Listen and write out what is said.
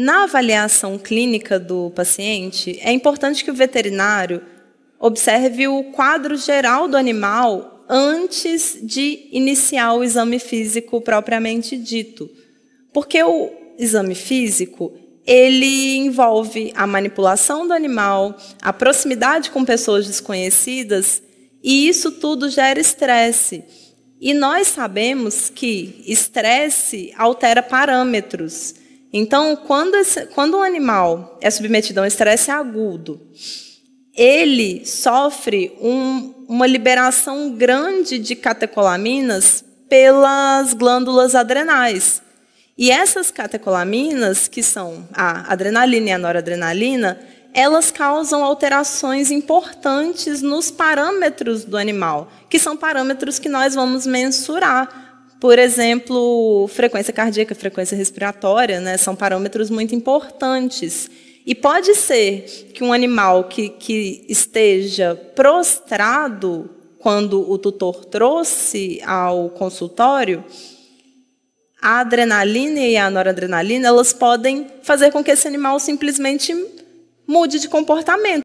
Na avaliação clínica do paciente, é importante que o veterinário observe o quadro geral do animal antes de iniciar o exame físico propriamente dito. Porque o exame físico, ele envolve a manipulação do animal, a proximidade com pessoas desconhecidas, e isso tudo gera estresse. E nós sabemos que estresse altera parâmetros. Então, quando, esse, quando um animal é submetido a um estresse agudo, ele sofre um, uma liberação grande de catecolaminas pelas glândulas adrenais. E essas catecolaminas, que são a adrenalina e a noradrenalina, elas causam alterações importantes nos parâmetros do animal, que são parâmetros que nós vamos mensurar por exemplo, frequência cardíaca, frequência respiratória, né, são parâmetros muito importantes. E pode ser que um animal que, que esteja prostrado quando o tutor trouxe ao consultório, a adrenalina e a noradrenalina, elas podem fazer com que esse animal simplesmente mude de comportamento.